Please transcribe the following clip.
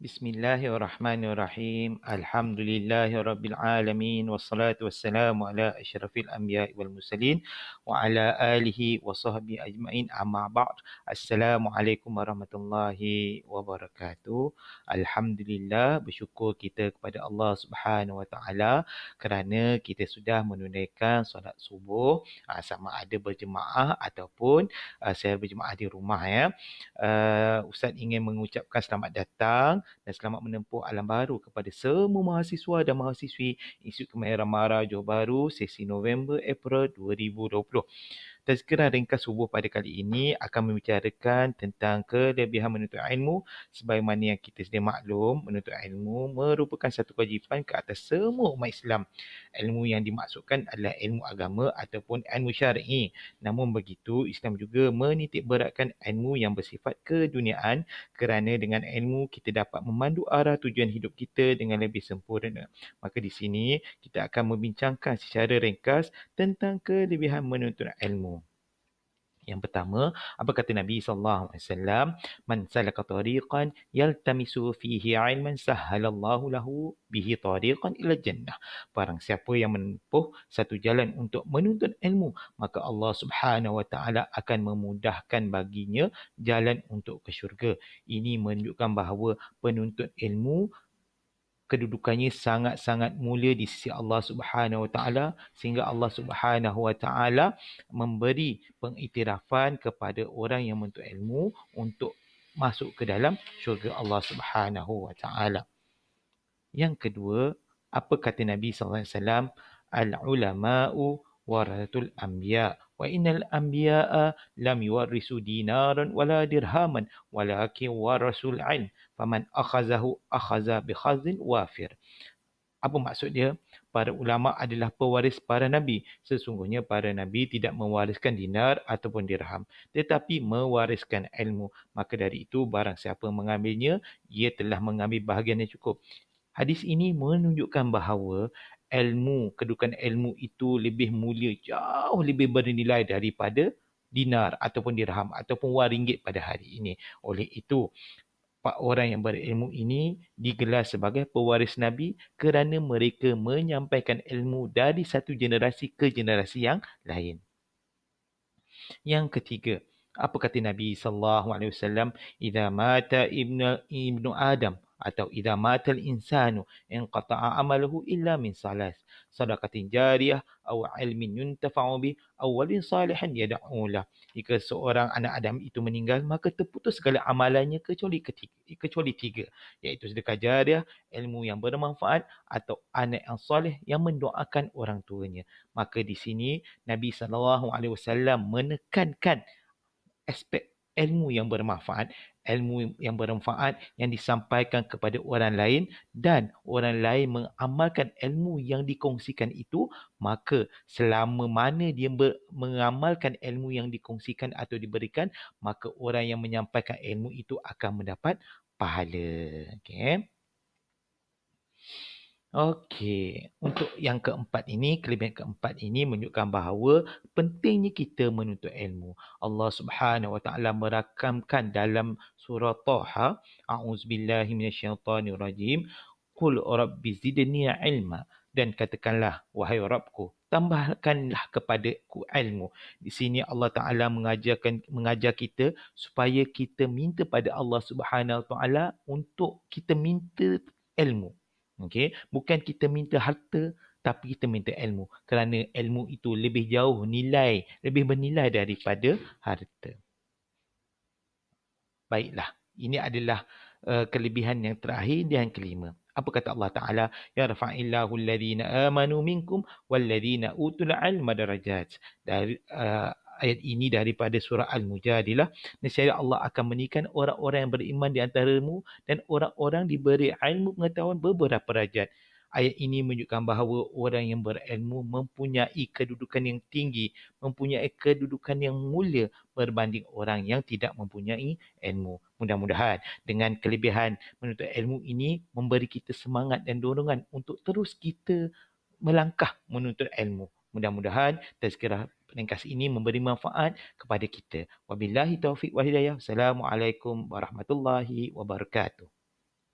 Bismillahirrahmanirrahim. الله الرحمن الرحيم الحمد لله رب العالمين والصلاة والسلام على أشرف الأنبياء والمرسلين وعلى آله وصحبه أجمعين Assalamualaikum warahmatullahi wabarakatuh. Alhamdulillah. Bersyukur kita kepada Allah Subhanahu Wa Taala kerana kita sudah menunaikan solat subuh ah, sama ada berjemaah ataupun ah, saya berjemaah di rumah ya ah, Ustaz ingin mengucapkan selamat datang dan selamat menempuh alam baru kepada semua mahasiswa dan mahasiswi Institut Kemahiran Mara Johor Bahru sesi November April 2020. Tazkirah ringkas subuh pada kali ini akan membicarakan tentang kelebihan menuntut ilmu sebagaimana yang kita sedia maklum menuntut ilmu merupakan satu kewajipan ke atas semua umat Islam. Ilmu yang dimaksudkan adalah ilmu agama ataupun ilmu syar'i. Namun begitu Islam juga menitik beratkan ilmu yang bersifat keduniaan kerana dengan ilmu kita dapat memandu arah tujuan hidup kita dengan lebih sempurna. Maka di sini kita akan membincangkan secara ringkas tentang kelebihan menuntut ilmu. Yang pertama, apa kata Nabi sallallahu "Man salaka tariqan yaltamisu fihi 'ilman sahhalallahu lahu bihi tariqan ila jannah." Barang siapa yang menempuh satu jalan untuk menuntut ilmu, maka Allah Subhanahu wa taala akan memudahkan baginya jalan untuk ke syurga. Ini menunjukkan bahawa penuntut ilmu kedudukannya sangat-sangat mulia di sisi Allah Subhanahu Wa Taala sehingga Allah Subhanahu Wa Taala memberi pengiktirafan kepada orang yang menuntut ilmu untuk masuk ke dalam syurga Allah Subhanahu Wa Taala. Yang kedua, apa kata Nabi sallallahu alaihi wasallam al ulamau warathatul anbiya wa innal anbiya lam yuwarisu dinaran wala dirhaman walakin warasul ilm faman akhazahu akhaza bi khazin wafir apa maksud dia para ulama adalah pewaris para nabi sesungguhnya para nabi tidak mewariskan dinar ataupun dirham tetapi mewariskan ilmu maka dari itu barang siapa mengambilnya ia telah mengambil bahagian yang cukup Hadis ini menunjukkan bahawa ilmu, kedudukan ilmu itu lebih mulia, jauh lebih bernilai daripada dinar ataupun dirham ataupun wang ringgit pada hari ini. Oleh itu, empat orang yang berilmu ini digelar sebagai pewaris Nabi kerana mereka menyampaikan ilmu dari satu generasi ke generasi yang lain. Yang ketiga, apa kata Nabi saw alaihi mata ibnu ibnu Adam atau idza matal insanu in qata'a amaluhu illa min salas sadaqatin jariyah aw ilmin yuntafa'u bi aw walin salihan yad'u lah jika seorang anak adam itu meninggal maka terputus segala amalannya kecuali ketiga kecuali tiga iaitu sedekah jariyah ilmu yang bermanfaat atau anak yang soleh yang mendoakan orang tuanya maka di sini nabi sallallahu alaihi wasallam menekankan aspek ilmu yang bermanfaat ilmu yang bermanfaat yang disampaikan kepada orang lain dan orang lain mengamalkan ilmu yang dikongsikan itu, maka selama mana dia mengamalkan ilmu yang dikongsikan atau diberikan, maka orang yang menyampaikan ilmu itu akan mendapat pahala. Okay. Okey, untuk yang keempat ini, kelebihan keempat ini menunjukkan bahawa pentingnya kita menuntut ilmu. Allah Subhanahu Wa Taala merakamkan dalam surah Taha, a'udzubillahi minasyaitonirrajim, qul rabbi zidni ilma dan katakanlah wahai Rabbku, tambahkanlah kepada ku ilmu. Di sini Allah Taala mengajarkan mengajar kita supaya kita minta pada Allah Subhanahu Wa Taala untuk kita minta ilmu. Okay, bukan kita minta harta tapi kita minta ilmu kerana ilmu itu lebih jauh nilai, lebih bernilai daripada harta. Baiklah, ini adalah uh, kelebihan yang terakhir dan yang kelima. Apa kata Allah Ta'ala? Ya rafa'illahu alladhina amanu minkum walladhina utul ilma darajat. Dari, uh, ayat ini daripada surah Al-Mujadilah. Nasihat Allah akan menikahkan orang-orang yang beriman di antaramu dan orang-orang diberi ilmu pengetahuan beberapa rajat. Ayat ini menunjukkan bahawa orang yang berilmu mempunyai kedudukan yang tinggi, mempunyai kedudukan yang mulia berbanding orang yang tidak mempunyai ilmu. Mudah-mudahan dengan kelebihan menuntut ilmu ini memberi kita semangat dan dorongan untuk terus kita melangkah menuntut ilmu. Mudah-mudahan tazkirah peringkas ini memberi manfaat kepada kita. Wabillahi taufik wal hidayah. Assalamualaikum warahmatullahi wabarakatuh.